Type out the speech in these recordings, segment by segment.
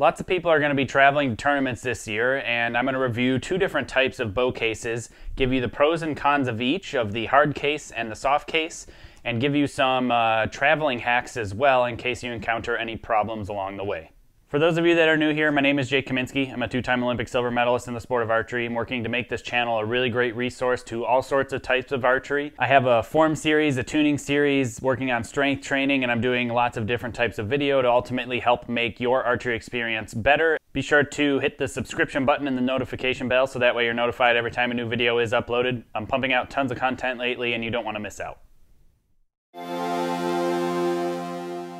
Lots of people are going to be traveling to tournaments this year, and I'm going to review two different types of bow cases, give you the pros and cons of each, of the hard case and the soft case, and give you some uh, traveling hacks as well in case you encounter any problems along the way. For those of you that are new here, my name is Jake Kaminsky. I'm a two-time Olympic silver medalist in the sport of archery. I'm working to make this channel a really great resource to all sorts of types of archery. I have a form series, a tuning series, working on strength training, and I'm doing lots of different types of video to ultimately help make your archery experience better. Be sure to hit the subscription button and the notification bell so that way you're notified every time a new video is uploaded. I'm pumping out tons of content lately and you don't want to miss out.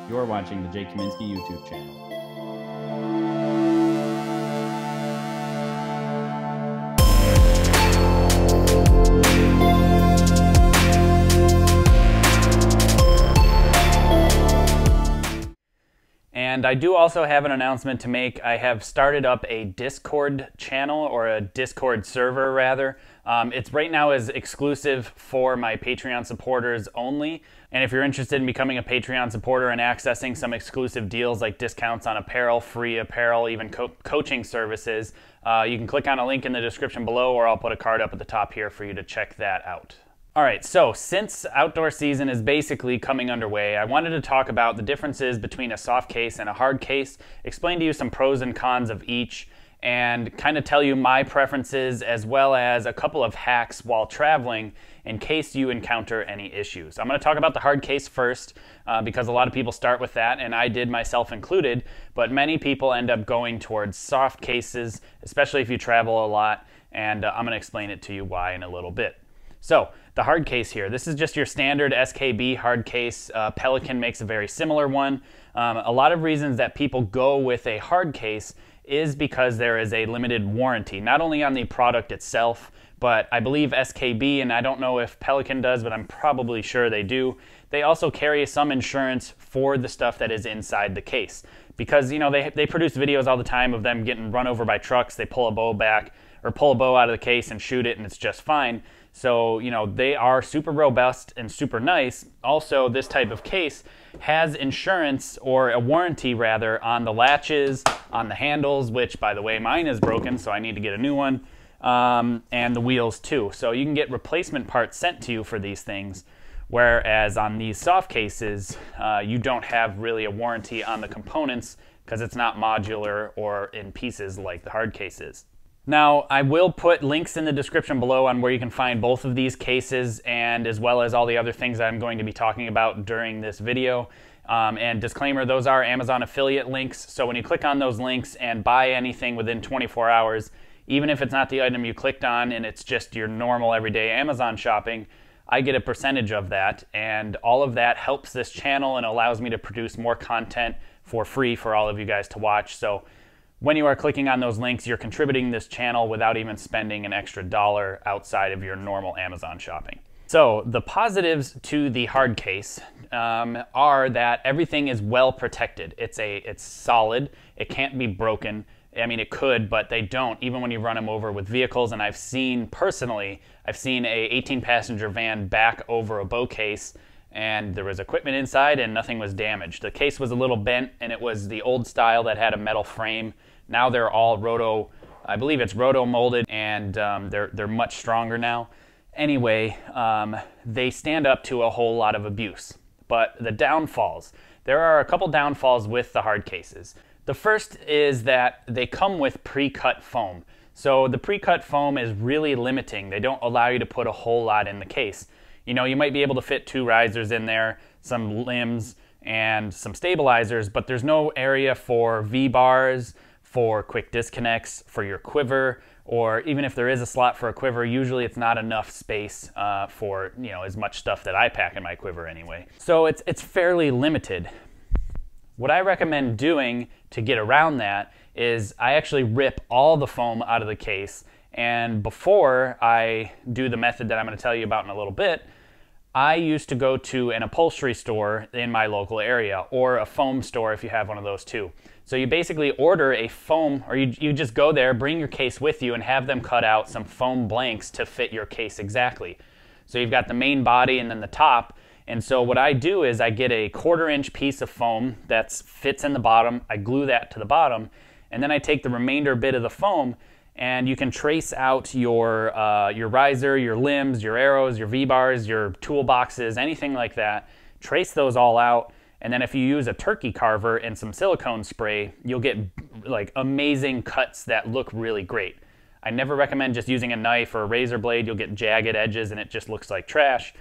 You're watching the Jake Kaminsky YouTube channel. And I do also have an announcement to make. I have started up a Discord channel, or a Discord server rather. Um, it's right now is exclusive for my Patreon supporters only. And if you're interested in becoming a Patreon supporter and accessing some exclusive deals like discounts on apparel, free apparel, even co coaching services, uh, you can click on a link in the description below, or I'll put a card up at the top here for you to check that out. All right, so since outdoor season is basically coming underway, I wanted to talk about the differences between a soft case and a hard case, explain to you some pros and cons of each, and kind of tell you my preferences as well as a couple of hacks while traveling in case you encounter any issues. I'm going to talk about the hard case first uh, because a lot of people start with that, and I did myself included, but many people end up going towards soft cases, especially if you travel a lot, and uh, I'm going to explain it to you why in a little bit. So the hard case here, this is just your standard SKB hard case. Uh, Pelican makes a very similar one. Um, a lot of reasons that people go with a hard case is because there is a limited warranty, not only on the product itself, but I believe SKB, and I don't know if Pelican does, but I'm probably sure they do. They also carry some insurance for the stuff that is inside the case. Because, you know, they, they produce videos all the time of them getting run over by trucks, they pull a bow back, or pull a bow out of the case and shoot it, and it's just fine. So, you know, they are super robust and super nice. Also, this type of case has insurance or a warranty rather on the latches, on the handles, which by the way, mine is broken, so I need to get a new one, um, and the wheels too. So you can get replacement parts sent to you for these things. Whereas on these soft cases, uh, you don't have really a warranty on the components because it's not modular or in pieces like the hard cases. Now, I will put links in the description below on where you can find both of these cases and as well as all the other things that I'm going to be talking about during this video. Um, and disclaimer, those are Amazon affiliate links. So when you click on those links and buy anything within 24 hours, even if it's not the item you clicked on and it's just your normal everyday Amazon shopping, I get a percentage of that. And all of that helps this channel and allows me to produce more content for free for all of you guys to watch. So when you are clicking on those links, you're contributing this channel without even spending an extra dollar outside of your normal Amazon shopping. So the positives to the hard case um, are that everything is well protected. It's a it's solid. It can't be broken. I mean, it could, but they don't. Even when you run them over with vehicles, and I've seen personally, I've seen a 18-passenger van back over a bow case and there was equipment inside and nothing was damaged. The case was a little bent and it was the old style that had a metal frame. Now they're all roto, I believe it's roto molded and um, they're, they're much stronger now. Anyway, um, they stand up to a whole lot of abuse. But the downfalls, there are a couple downfalls with the hard cases. The first is that they come with pre-cut foam. So the pre-cut foam is really limiting. They don't allow you to put a whole lot in the case. You know, you might be able to fit two risers in there, some limbs, and some stabilizers, but there's no area for V-bars, for quick disconnects, for your quiver, or even if there is a slot for a quiver, usually it's not enough space uh, for you know as much stuff that I pack in my quiver anyway. So it's, it's fairly limited. What I recommend doing to get around that is I actually rip all the foam out of the case and before I do the method that I'm going to tell you about in a little bit, I used to go to an upholstery store in my local area or a foam store if you have one of those too. So you basically order a foam, or you, you just go there, bring your case with you, and have them cut out some foam blanks to fit your case exactly. So you've got the main body and then the top. And so what I do is I get a quarter inch piece of foam that fits in the bottom, I glue that to the bottom, and then I take the remainder bit of the foam and you can trace out your, uh, your riser, your limbs, your arrows, your V-bars, your toolboxes, anything like that. Trace those all out, and then if you use a turkey carver and some silicone spray, you'll get like amazing cuts that look really great. I never recommend just using a knife or a razor blade. You'll get jagged edges and it just looks like trash.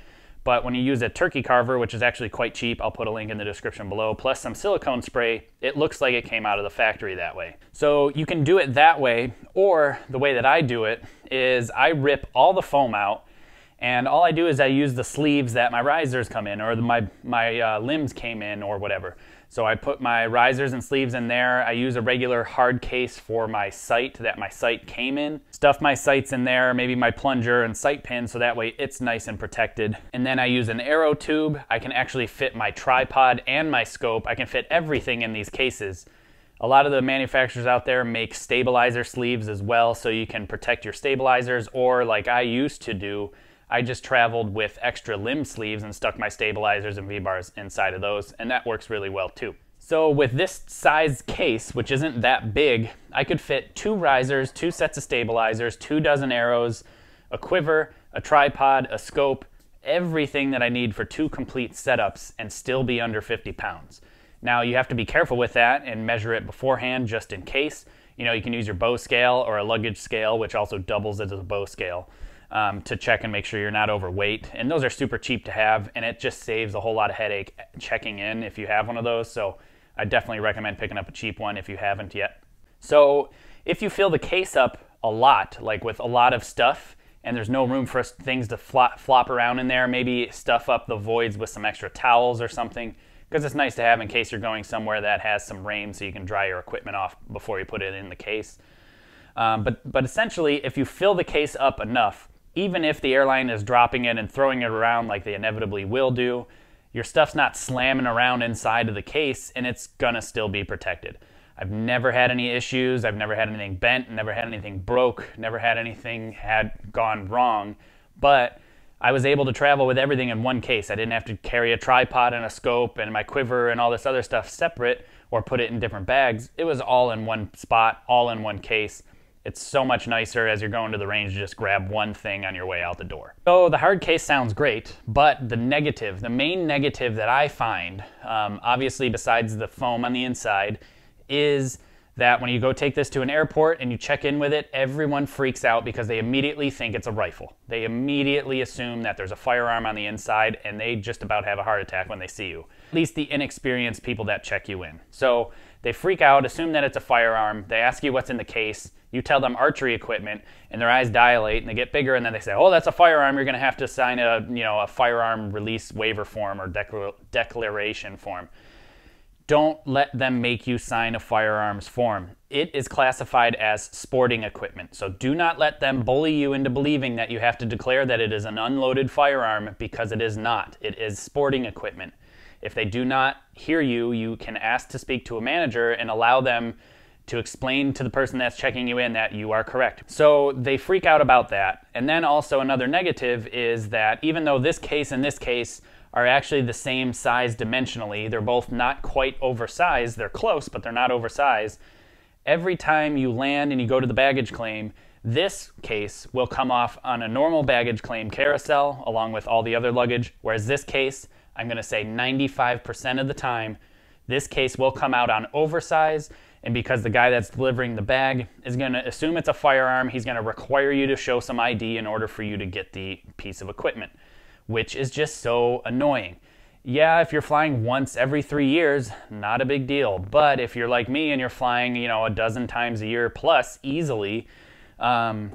But when you use a turkey carver, which is actually quite cheap, I'll put a link in the description below, plus some silicone spray, it looks like it came out of the factory that way. So you can do it that way, or the way that I do it is I rip all the foam out and all I do is I use the sleeves that my risers come in or the, my, my uh, limbs came in or whatever. So I put my risers and sleeves in there. I use a regular hard case for my sight that my sight came in. Stuff my sights in there, maybe my plunger and sight pin, so that way it's nice and protected. And then I use an arrow tube. I can actually fit my tripod and my scope. I can fit everything in these cases. A lot of the manufacturers out there make stabilizer sleeves as well, so you can protect your stabilizers or like I used to do, I just traveled with extra limb sleeves and stuck my stabilizers and V-bars inside of those, and that works really well too. So with this size case, which isn't that big, I could fit two risers, two sets of stabilizers, two dozen arrows, a quiver, a tripod, a scope, everything that I need for two complete setups and still be under 50 pounds. Now you have to be careful with that and measure it beforehand just in case. You know, you can use your bow scale or a luggage scale, which also doubles as a bow scale um, to check and make sure you're not overweight. And those are super cheap to have, and it just saves a whole lot of headache checking in if you have one of those. So I definitely recommend picking up a cheap one if you haven't yet. So if you fill the case up a lot, like with a lot of stuff, and there's no room for things to flop, flop around in there, maybe stuff up the voids with some extra towels or something, because it's nice to have in case you're going somewhere that has some rain so you can dry your equipment off before you put it in the case. Um, but, but essentially, if you fill the case up enough, even if the airline is dropping it and throwing it around like they inevitably will do, your stuff's not slamming around inside of the case and it's gonna still be protected. I've never had any issues, I've never had anything bent, never had anything broke, never had anything had gone wrong, but I was able to travel with everything in one case. I didn't have to carry a tripod and a scope and my quiver and all this other stuff separate or put it in different bags. It was all in one spot, all in one case. It's so much nicer as you're going to the range to just grab one thing on your way out the door. So the hard case sounds great, but the negative, the main negative that I find, um, obviously besides the foam on the inside, is that when you go take this to an airport and you check in with it, everyone freaks out because they immediately think it's a rifle. They immediately assume that there's a firearm on the inside and they just about have a heart attack when they see you. At least the inexperienced people that check you in. So they freak out, assume that it's a firearm. They ask you what's in the case. You tell them archery equipment, and their eyes dilate and they get bigger, and then they say, "Oh, that's a firearm. You're going to have to sign a you know a firearm release waiver form or declaration form." Don't let them make you sign a firearms form. It is classified as sporting equipment. So do not let them bully you into believing that you have to declare that it is an unloaded firearm because it is not. It is sporting equipment. If they do not hear you, you can ask to speak to a manager and allow them to explain to the person that's checking you in that you are correct. So they freak out about that. And then also another negative is that even though this case and this case are actually the same size dimensionally, they're both not quite oversized, they're close, but they're not oversized. Every time you land and you go to the baggage claim, this case will come off on a normal baggage claim carousel along with all the other luggage, whereas this case I'm going to say 95% of the time, this case will come out on oversize. And because the guy that's delivering the bag is going to assume it's a firearm, he's going to require you to show some ID in order for you to get the piece of equipment, which is just so annoying. Yeah, if you're flying once every three years, not a big deal. But if you're like me and you're flying, you know, a dozen times a year plus easily, um,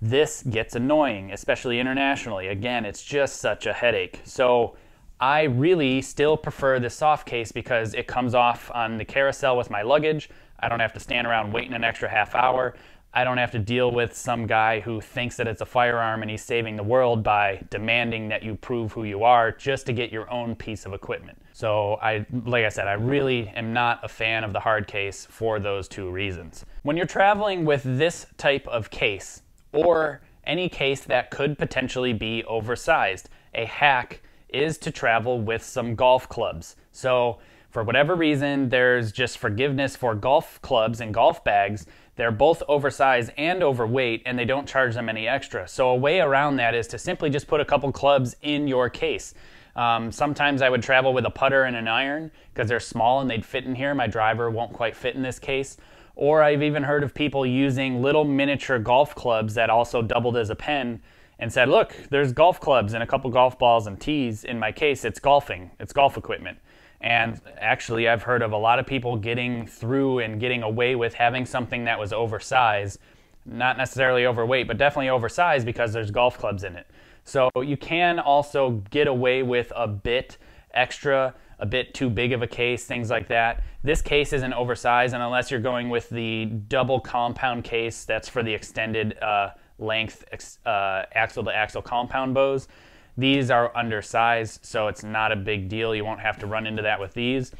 this gets annoying, especially internationally. Again, it's just such a headache. So I really still prefer the soft case because it comes off on the carousel with my luggage. I don't have to stand around waiting an extra half hour. I don't have to deal with some guy who thinks that it's a firearm and he's saving the world by demanding that you prove who you are just to get your own piece of equipment. So I like I said, I really am not a fan of the hard case for those two reasons. When you're traveling with this type of case or any case that could potentially be oversized, a hack is to travel with some golf clubs. So for whatever reason, there's just forgiveness for golf clubs and golf bags. They're both oversized and overweight, and they don't charge them any extra. So a way around that is to simply just put a couple clubs in your case. Um, sometimes I would travel with a putter and an iron because they're small and they'd fit in here. My driver won't quite fit in this case. Or I've even heard of people using little miniature golf clubs that also doubled as a pen and said, look, there's golf clubs and a couple golf balls and tees. In my case, it's golfing, it's golf equipment. And actually, I've heard of a lot of people getting through and getting away with having something that was oversized, not necessarily overweight, but definitely oversized because there's golf clubs in it. So you can also get away with a bit extra, a bit too big of a case, things like that. This case isn't oversized, and unless you're going with the double compound case that's for the extended uh, length uh, axle to axle compound bows. These are undersized, so it's not a big deal. You won't have to run into that with these.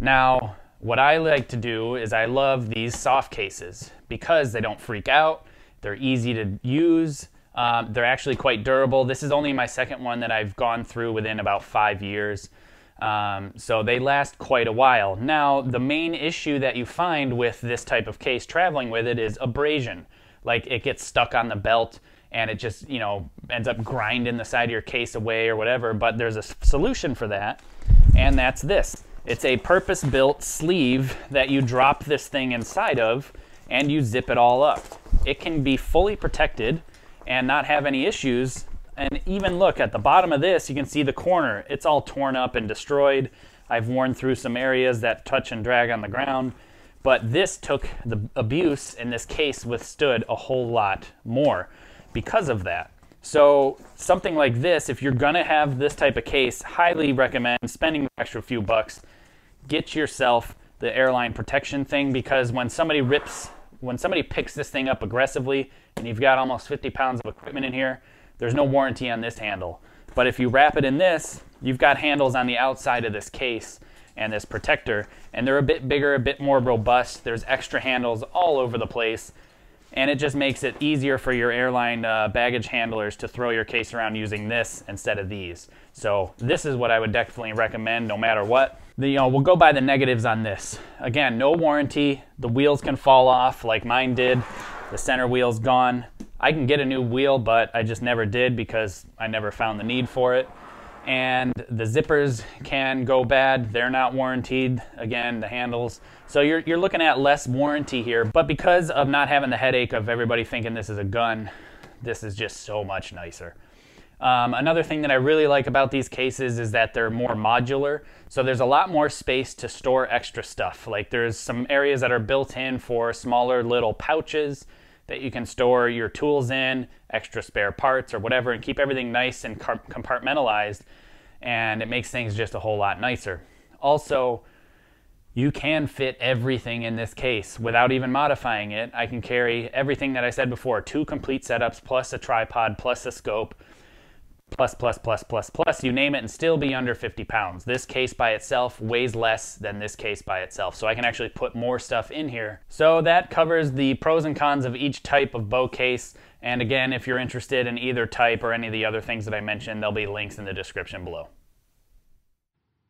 Now, what I like to do is I love these soft cases because they don't freak out. They're easy to use. Um, they're actually quite durable. This is only my second one that I've gone through within about five years. Um, so they last quite a while. Now, the main issue that you find with this type of case traveling with it is abrasion like it gets stuck on the belt and it just you know ends up grinding the side of your case away or whatever but there's a solution for that and that's this it's a purpose built sleeve that you drop this thing inside of and you zip it all up it can be fully protected and not have any issues and even look at the bottom of this you can see the corner it's all torn up and destroyed i've worn through some areas that touch and drag on the ground but this took the abuse in this case withstood a whole lot more because of that. So something like this, if you're gonna have this type of case, highly recommend spending the extra few bucks. Get yourself the airline protection thing because when somebody rips, when somebody picks this thing up aggressively, and you've got almost 50 pounds of equipment in here, there's no warranty on this handle. But if you wrap it in this, you've got handles on the outside of this case and this protector. And they're a bit bigger, a bit more robust. There's extra handles all over the place. And it just makes it easier for your airline uh, baggage handlers to throw your case around using this instead of these. So this is what I would definitely recommend no matter what. The, you know, we'll go by the negatives on this. Again, no warranty. The wheels can fall off like mine did. The center wheel's gone. I can get a new wheel, but I just never did because I never found the need for it and the zippers can go bad. They're not warranted. Again, the handles. So you're, you're looking at less warranty here, but because of not having the headache of everybody thinking this is a gun, this is just so much nicer. Um, another thing that I really like about these cases is that they're more modular. So there's a lot more space to store extra stuff. Like there's some areas that are built in for smaller little pouches that you can store your tools in, extra spare parts or whatever, and keep everything nice and compartmentalized. And it makes things just a whole lot nicer. Also, you can fit everything in this case without even modifying it. I can carry everything that I said before, two complete setups, plus a tripod, plus a scope, plus, plus, plus, plus, plus, you name it, and still be under 50 pounds. This case by itself weighs less than this case by itself, so I can actually put more stuff in here. So that covers the pros and cons of each type of bow case. And again, if you're interested in either type or any of the other things that I mentioned, there'll be links in the description below.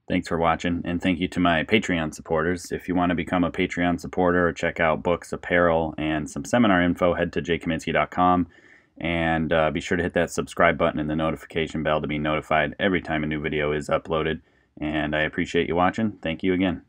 Thanks for watching, and thank you to my Patreon supporters. If you want to become a Patreon supporter or check out books, apparel, and some seminar info, head to jkaminsky.com and uh, be sure to hit that subscribe button and the notification bell to be notified every time a new video is uploaded. And I appreciate you watching. Thank you again.